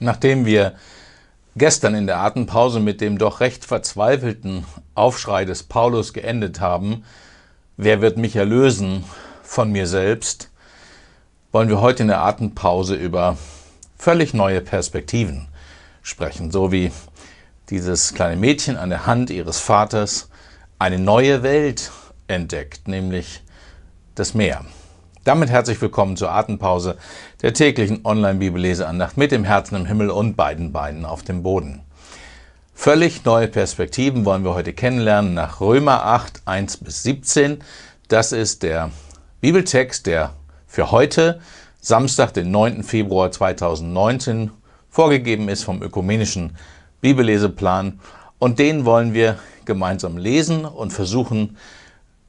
Nachdem wir gestern in der Atempause mit dem doch recht verzweifelten Aufschrei des Paulus geendet haben, wer wird mich erlösen von mir selbst, wollen wir heute in der Atempause über völlig neue Perspektiven sprechen, so wie dieses kleine Mädchen an der Hand ihres Vaters eine neue Welt entdeckt, nämlich das Meer. Damit herzlich willkommen zur Atempause der täglichen Online-Bibelleseandacht mit dem Herzen im Himmel und beiden Beinen auf dem Boden. Völlig neue Perspektiven wollen wir heute kennenlernen nach Römer 8, 1 bis 17. Das ist der Bibeltext, der für heute, Samstag, den 9. Februar 2019, vorgegeben ist vom ökumenischen Bibelleseplan. Und den wollen wir gemeinsam lesen und versuchen,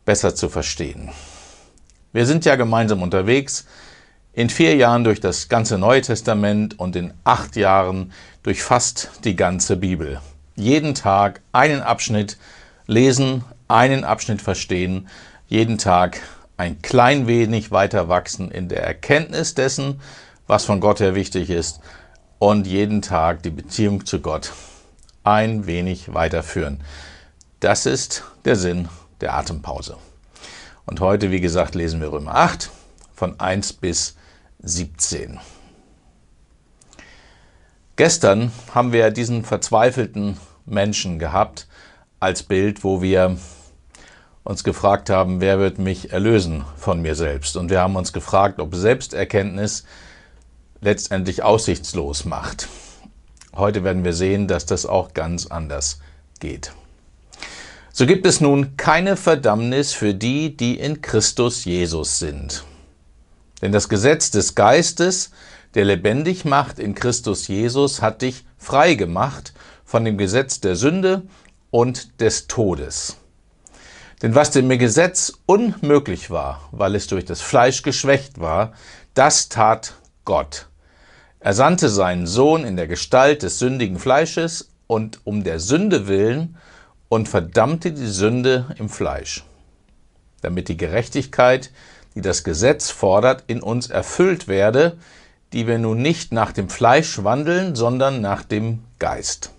besser zu verstehen. Wir sind ja gemeinsam unterwegs, in vier Jahren durch das ganze Neue Testament und in acht Jahren durch fast die ganze Bibel. Jeden Tag einen Abschnitt lesen, einen Abschnitt verstehen, jeden Tag ein klein wenig weiter wachsen in der Erkenntnis dessen, was von Gott her wichtig ist, und jeden Tag die Beziehung zu Gott ein wenig weiterführen. Das ist der Sinn der Atempause. Und heute, wie gesagt, lesen wir Römer 8 von 1 bis 17. Gestern haben wir diesen verzweifelten Menschen gehabt als Bild, wo wir uns gefragt haben, wer wird mich erlösen von mir selbst? Und wir haben uns gefragt, ob Selbsterkenntnis letztendlich aussichtslos macht. Heute werden wir sehen, dass das auch ganz anders geht. So gibt es nun keine Verdammnis für die, die in Christus Jesus sind. Denn das Gesetz des Geistes, der lebendig macht in Christus Jesus, hat dich frei gemacht von dem Gesetz der Sünde und des Todes. Denn was dem Gesetz unmöglich war, weil es durch das Fleisch geschwächt war, das tat Gott. Er sandte seinen Sohn in der Gestalt des sündigen Fleisches und um der Sünde willen und verdammte die Sünde im Fleisch, damit die Gerechtigkeit, die das Gesetz fordert, in uns erfüllt werde, die wir nun nicht nach dem Fleisch wandeln, sondern nach dem Geist.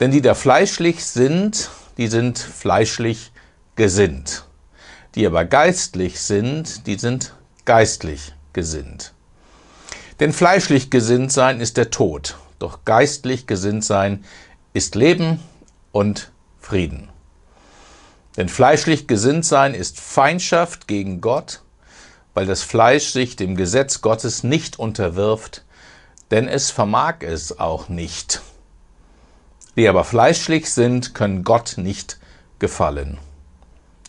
Denn die da fleischlich sind, die sind fleischlich gesinnt. Die aber geistlich sind, die sind geistlich gesinnt. Denn fleischlich gesinnt sein ist der Tod, doch geistlich gesinnt sein ist Leben und Frieden. Denn fleischlich gesinnt sein ist Feindschaft gegen Gott, weil das Fleisch sich dem Gesetz Gottes nicht unterwirft, denn es vermag es auch nicht. Die aber fleischlich sind, können Gott nicht gefallen.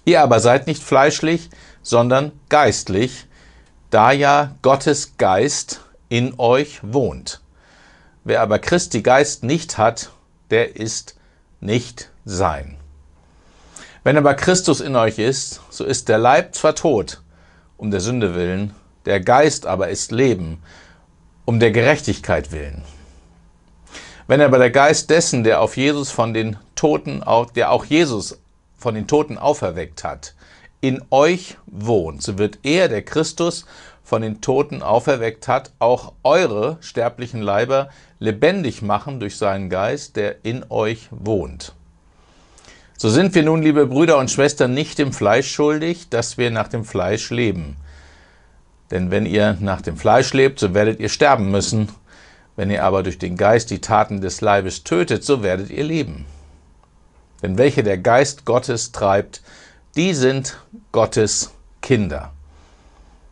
Ihr aber seid nicht fleischlich, sondern geistlich, da ja Gottes Geist in euch wohnt. Wer aber Christi Geist nicht hat, der ist nicht sein. Wenn aber Christus in euch ist, so ist der Leib zwar tot, um der Sünde willen, der Geist aber ist Leben, um der Gerechtigkeit willen. Wenn aber der Geist dessen, der auf Jesus von den Toten, der auch Jesus von den Toten auferweckt hat, in euch wohnt, so wird er, der Christus, von den Toten auferweckt hat, auch eure sterblichen Leiber lebendig machen durch seinen Geist, der in euch wohnt. So sind wir nun, liebe Brüder und Schwestern, nicht dem Fleisch schuldig, dass wir nach dem Fleisch leben. Denn wenn ihr nach dem Fleisch lebt, so werdet ihr sterben müssen. Wenn ihr aber durch den Geist die Taten des Leibes tötet, so werdet ihr leben. Denn welche der Geist Gottes treibt, die sind Gottes Kinder.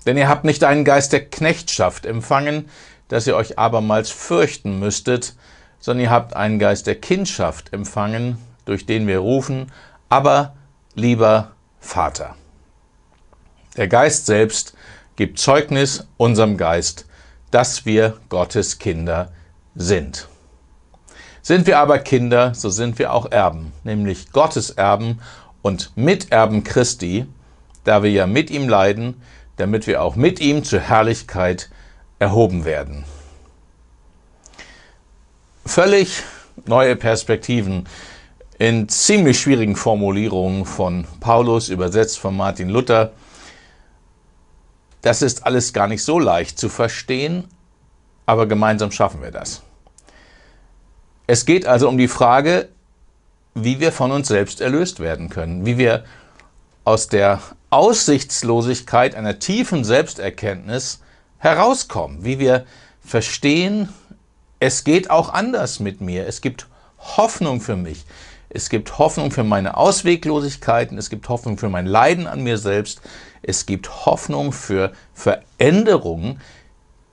Denn ihr habt nicht einen Geist der Knechtschaft empfangen, dass ihr euch abermals fürchten müsstet, sondern ihr habt einen Geist der Kindschaft empfangen, durch den wir rufen, aber lieber Vater. Der Geist selbst gibt Zeugnis unserem Geist, dass wir Gottes Kinder sind. Sind wir aber Kinder, so sind wir auch Erben, nämlich Gottes Erben und Miterben Christi, da wir ja mit ihm leiden, damit wir auch mit ihm zur Herrlichkeit erhoben werden. Völlig neue Perspektiven in ziemlich schwierigen Formulierungen von Paulus, übersetzt von Martin Luther. Das ist alles gar nicht so leicht zu verstehen, aber gemeinsam schaffen wir das. Es geht also um die Frage, wie wir von uns selbst erlöst werden können, wie wir aus der Aussichtslosigkeit einer tiefen Selbsterkenntnis herauskommen, wie wir verstehen, es geht auch anders mit mir. Es gibt Hoffnung für mich. Es gibt Hoffnung für meine Ausweglosigkeiten. Es gibt Hoffnung für mein Leiden an mir selbst. Es gibt Hoffnung für Veränderungen,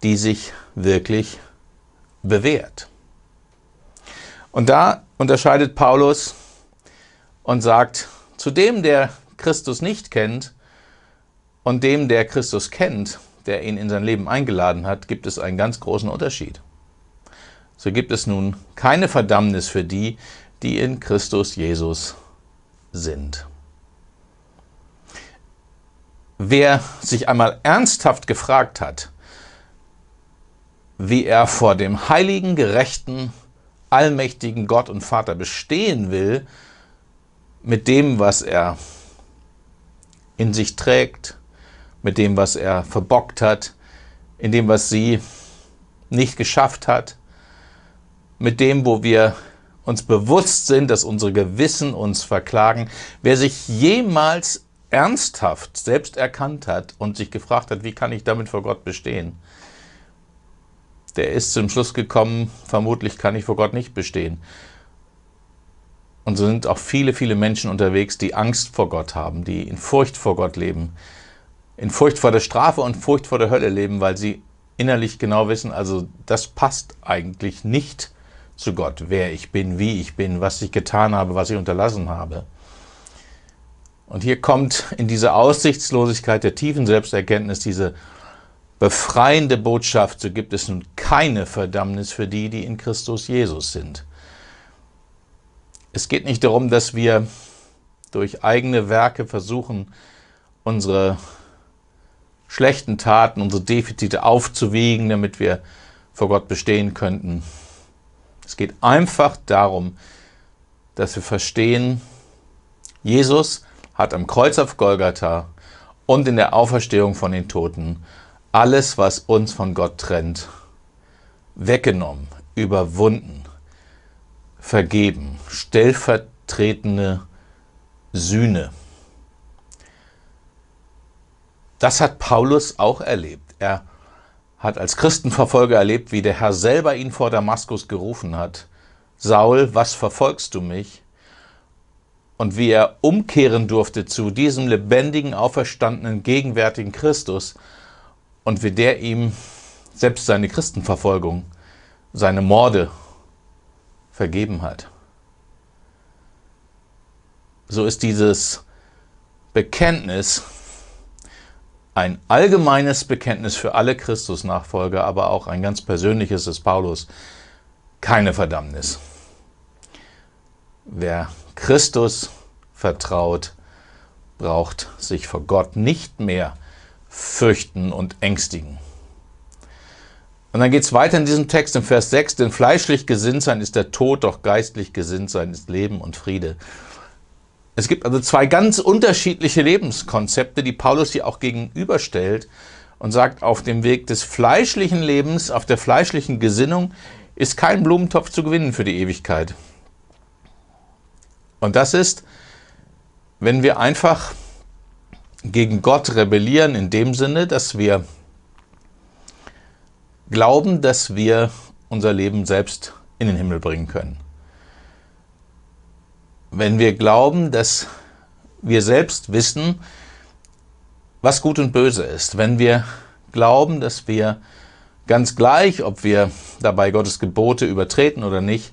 die sich wirklich bewährt. Und da unterscheidet Paulus und sagt, zu dem, der Christus nicht kennt und dem, der Christus kennt, der ihn in sein Leben eingeladen hat, gibt es einen ganz großen Unterschied. So gibt es nun keine Verdammnis für die, die in Christus Jesus sind. Wer sich einmal ernsthaft gefragt hat, wie er vor dem heiligen, gerechten, allmächtigen Gott und Vater bestehen will, mit dem, was er in sich trägt, mit dem, was er verbockt hat, in dem, was sie nicht geschafft hat, mit dem, wo wir uns bewusst sind, dass unsere Gewissen uns verklagen. Wer sich jemals ernsthaft selbst erkannt hat und sich gefragt hat, wie kann ich damit vor Gott bestehen, der ist zum Schluss gekommen, vermutlich kann ich vor Gott nicht bestehen. Und so sind auch viele, viele Menschen unterwegs, die Angst vor Gott haben, die in Furcht vor Gott leben, in Furcht vor der Strafe und Furcht vor der Hölle leben, weil sie innerlich genau wissen, also das passt eigentlich nicht zu Gott, wer ich bin, wie ich bin, was ich getan habe, was ich unterlassen habe. Und hier kommt in diese Aussichtslosigkeit der tiefen Selbsterkenntnis diese befreiende Botschaft, so gibt es nun keine Verdammnis für die, die in Christus Jesus sind. Es geht nicht darum, dass wir durch eigene Werke versuchen, unsere schlechten Taten, unsere Defizite aufzuwiegen, damit wir vor Gott bestehen könnten. Es geht einfach darum, dass wir verstehen, Jesus hat am Kreuz auf Golgatha und in der Auferstehung von den Toten alles, was uns von Gott trennt, weggenommen, überwunden, vergeben, stellvertretende Sühne. Das hat Paulus auch erlebt. Er hat als Christenverfolger erlebt, wie der Herr selber ihn vor Damaskus gerufen hat. Saul, was verfolgst du mich? Und wie er umkehren durfte zu diesem lebendigen, auferstandenen, gegenwärtigen Christus und wie der ihm selbst seine Christenverfolgung, seine Morde vergeben hat. So ist dieses Bekenntnis ein allgemeines Bekenntnis für alle Christus-Nachfolger, aber auch ein ganz persönliches des Paulus. Keine Verdammnis. Wer Christus vertraut, braucht sich vor Gott nicht mehr fürchten und ängstigen. Und dann geht es weiter in diesem Text im Vers 6, denn fleischlich gesinnt sein ist der Tod, doch geistlich gesinnt sein ist Leben und Friede. Es gibt also zwei ganz unterschiedliche Lebenskonzepte, die Paulus hier auch gegenüberstellt und sagt, auf dem Weg des fleischlichen Lebens, auf der fleischlichen Gesinnung ist kein Blumentopf zu gewinnen für die Ewigkeit. Und das ist, wenn wir einfach gegen Gott rebellieren, in dem Sinne, dass wir glauben, dass wir unser Leben selbst in den Himmel bringen können wenn wir glauben, dass wir selbst wissen, was gut und böse ist, wenn wir glauben, dass wir ganz gleich, ob wir dabei Gottes Gebote übertreten oder nicht,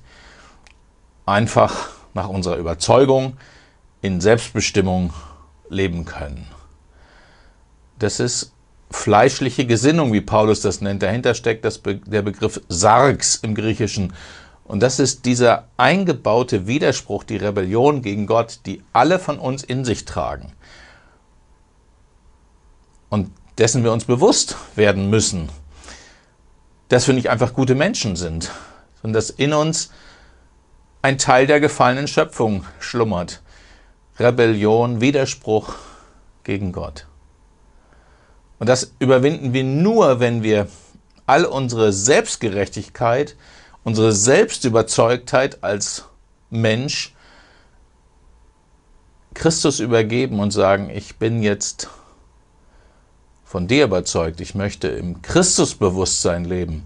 einfach nach unserer Überzeugung in Selbstbestimmung leben können. Das ist fleischliche Gesinnung, wie Paulus das nennt. Dahinter steckt Be der Begriff Sarx im Griechischen und das ist dieser eingebaute Widerspruch, die Rebellion gegen Gott, die alle von uns in sich tragen. Und dessen wir uns bewusst werden müssen, dass wir nicht einfach gute Menschen sind, sondern dass in uns ein Teil der gefallenen Schöpfung schlummert. Rebellion, Widerspruch gegen Gott. Und das überwinden wir nur, wenn wir all unsere Selbstgerechtigkeit unsere Selbstüberzeugtheit als Mensch Christus übergeben und sagen, ich bin jetzt von dir überzeugt, ich möchte im Christusbewusstsein leben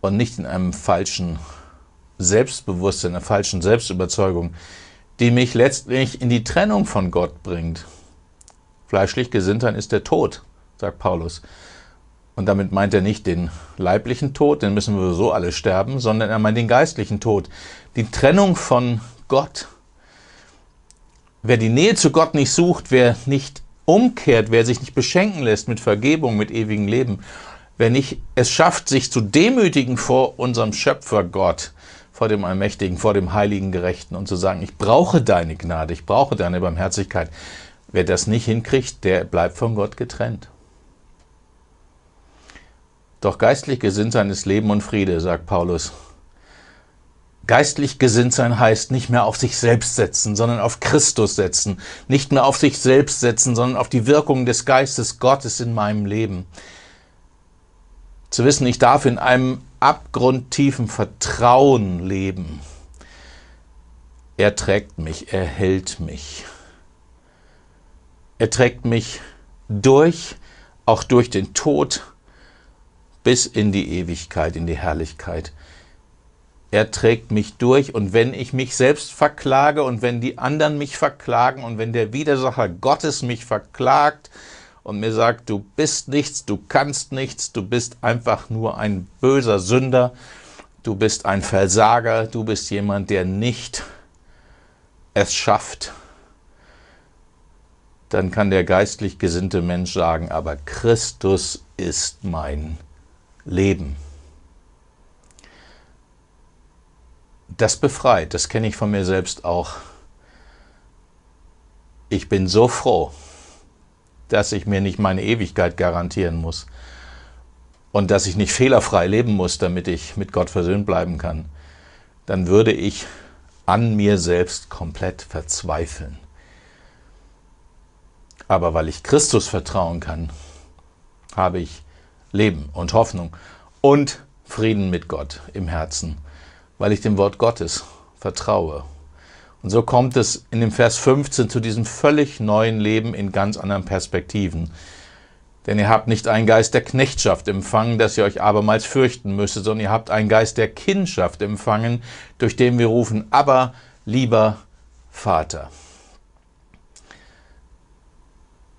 und nicht in einem falschen Selbstbewusstsein, einer falschen Selbstüberzeugung, die mich letztlich in die Trennung von Gott bringt. Fleischlich Gesinntheit ist der Tod, sagt Paulus. Und damit meint er nicht den leiblichen Tod, den müssen wir so alle sterben, sondern er meint den geistlichen Tod. Die Trennung von Gott. Wer die Nähe zu Gott nicht sucht, wer nicht umkehrt, wer sich nicht beschenken lässt mit Vergebung, mit ewigem Leben, wer nicht es schafft, sich zu demütigen vor unserem Schöpfer Gott, vor dem Allmächtigen, vor dem Heiligen Gerechten und zu sagen, ich brauche deine Gnade, ich brauche deine Barmherzigkeit. Wer das nicht hinkriegt, der bleibt von Gott getrennt. Doch geistlich gesinnt sein ist Leben und Friede, sagt Paulus. Geistlich gesinnt sein heißt nicht mehr auf sich selbst setzen, sondern auf Christus setzen. Nicht mehr auf sich selbst setzen, sondern auf die Wirkung des Geistes Gottes in meinem Leben. Zu wissen, ich darf in einem abgrundtiefen Vertrauen leben. Er trägt mich, er hält mich. Er trägt mich durch, auch durch den Tod, bis in die Ewigkeit, in die Herrlichkeit. Er trägt mich durch und wenn ich mich selbst verklage und wenn die anderen mich verklagen und wenn der Widersacher Gottes mich verklagt und mir sagt, du bist nichts, du kannst nichts, du bist einfach nur ein böser Sünder, du bist ein Versager, du bist jemand, der nicht es schafft, dann kann der geistlich gesinnte Mensch sagen, aber Christus ist mein leben. Das befreit, das kenne ich von mir selbst auch. Ich bin so froh, dass ich mir nicht meine Ewigkeit garantieren muss und dass ich nicht fehlerfrei leben muss, damit ich mit Gott versöhnt bleiben kann, dann würde ich an mir selbst komplett verzweifeln. Aber weil ich Christus vertrauen kann, habe ich Leben und Hoffnung und Frieden mit Gott im Herzen, weil ich dem Wort Gottes vertraue. Und so kommt es in dem Vers 15 zu diesem völlig neuen Leben in ganz anderen Perspektiven. Denn ihr habt nicht einen Geist der Knechtschaft empfangen, dass ihr euch abermals fürchten müsstet, sondern ihr habt einen Geist der Kindschaft empfangen, durch den wir rufen, aber lieber Vater.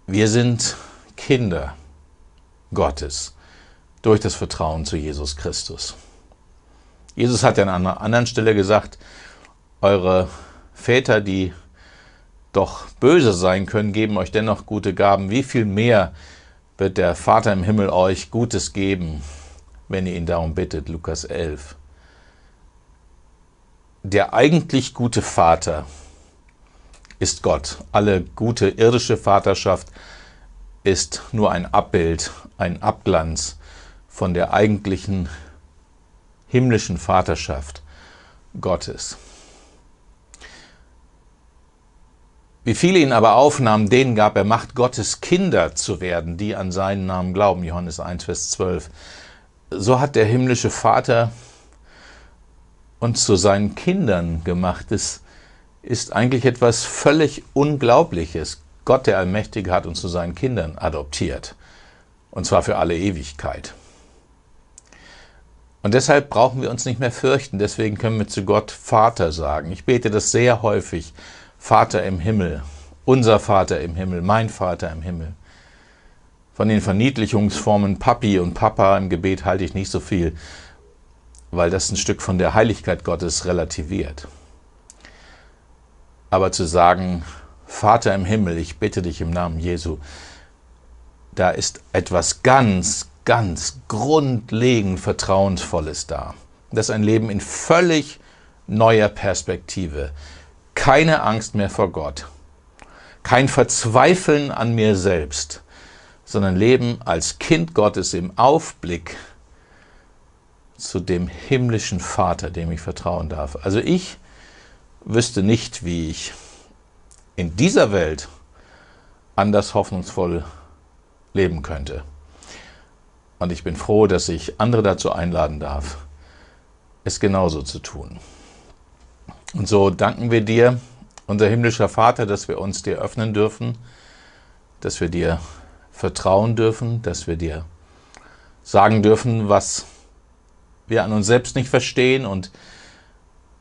Wir sind Kinder Gottes durch das Vertrauen zu Jesus Christus. Jesus hat ja an einer anderen Stelle gesagt, eure Väter, die doch böse sein können, geben euch dennoch gute Gaben. Wie viel mehr wird der Vater im Himmel euch Gutes geben, wenn ihr ihn darum bittet? Lukas 11. Der eigentlich gute Vater ist Gott. Alle gute irdische Vaterschaft ist nur ein Abbild, ein Abglanz von der eigentlichen himmlischen Vaterschaft Gottes. Wie viele ihn aber aufnahmen, denen gab er Macht, Gottes Kinder zu werden, die an seinen Namen glauben. Johannes 1, Vers 12. So hat der himmlische Vater uns zu seinen Kindern gemacht. Das ist eigentlich etwas völlig Unglaubliches. Gott, der Allmächtige, hat uns zu seinen Kindern adoptiert. Und zwar für alle Ewigkeit. Und deshalb brauchen wir uns nicht mehr fürchten. Deswegen können wir zu Gott Vater sagen. Ich bete das sehr häufig. Vater im Himmel, unser Vater im Himmel, mein Vater im Himmel. Von den Verniedlichungsformen Papi und Papa im Gebet halte ich nicht so viel, weil das ein Stück von der Heiligkeit Gottes relativiert. Aber zu sagen, Vater im Himmel, ich bitte dich im Namen Jesu, da ist etwas ganz, ganz grundlegend Vertrauensvolles da. Das ist ein Leben in völlig neuer Perspektive. Keine Angst mehr vor Gott. Kein Verzweifeln an mir selbst, sondern Leben als Kind Gottes im Aufblick zu dem himmlischen Vater, dem ich vertrauen darf. Also ich wüsste nicht, wie ich in dieser Welt anders hoffnungsvoll leben könnte und ich bin froh, dass ich andere dazu einladen darf, es genauso zu tun. Und so danken wir dir, unser himmlischer Vater, dass wir uns dir öffnen dürfen, dass wir dir vertrauen dürfen, dass wir dir sagen dürfen, was wir an uns selbst nicht verstehen und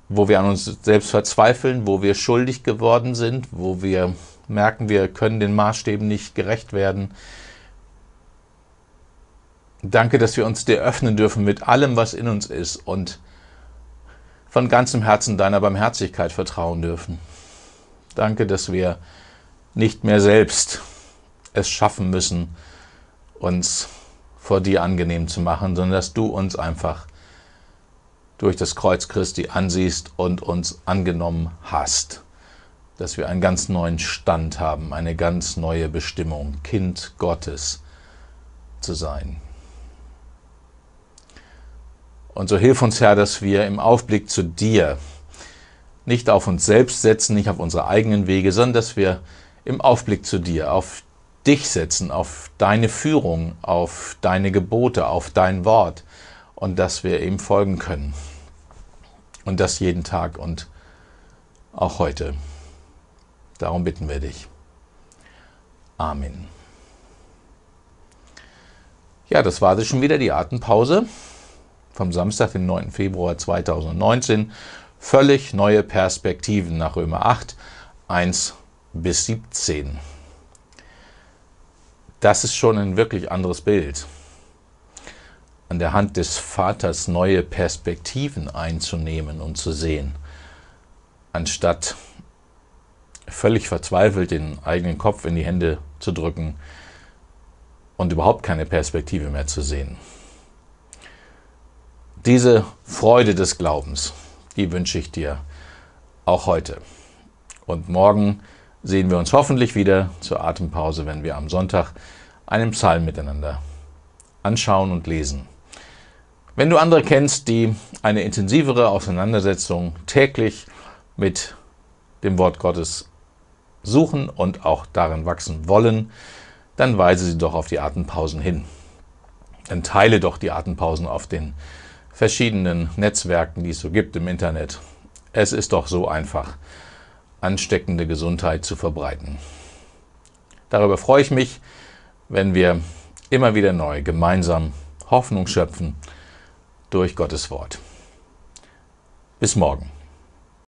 wo wir an uns selbst verzweifeln, wo wir schuldig geworden sind, wo wir merken, wir können den Maßstäben nicht gerecht werden, Danke, dass wir uns dir öffnen dürfen mit allem, was in uns ist und von ganzem Herzen deiner Barmherzigkeit vertrauen dürfen. Danke, dass wir nicht mehr selbst es schaffen müssen, uns vor dir angenehm zu machen, sondern dass du uns einfach durch das Kreuz Christi ansiehst und uns angenommen hast, dass wir einen ganz neuen Stand haben, eine ganz neue Bestimmung, Kind Gottes zu sein. Und so hilf uns, Herr, dass wir im Aufblick zu dir nicht auf uns selbst setzen, nicht auf unsere eigenen Wege, sondern dass wir im Aufblick zu dir, auf dich setzen, auf deine Führung, auf deine Gebote, auf dein Wort und dass wir ihm folgen können. Und das jeden Tag und auch heute. Darum bitten wir dich. Amen. Ja, das war es schon wieder, die Atempause vom Samstag, den 9. Februar 2019. Völlig neue Perspektiven nach Römer 8, 1 bis 17. Das ist schon ein wirklich anderes Bild. An der Hand des Vaters neue Perspektiven einzunehmen und zu sehen, anstatt völlig verzweifelt den eigenen Kopf in die Hände zu drücken und überhaupt keine Perspektive mehr zu sehen. Diese Freude des Glaubens, die wünsche ich dir auch heute. Und morgen sehen wir uns hoffentlich wieder zur Atempause, wenn wir am Sonntag einen Psalm miteinander anschauen und lesen. Wenn du andere kennst, die eine intensivere Auseinandersetzung täglich mit dem Wort Gottes suchen und auch darin wachsen wollen, dann weise sie doch auf die Atempausen hin. Dann teile doch die Atempausen auf den verschiedenen Netzwerken, die es so gibt im Internet. Es ist doch so einfach, ansteckende Gesundheit zu verbreiten. Darüber freue ich mich, wenn wir immer wieder neu gemeinsam Hoffnung schöpfen durch Gottes Wort. Bis morgen.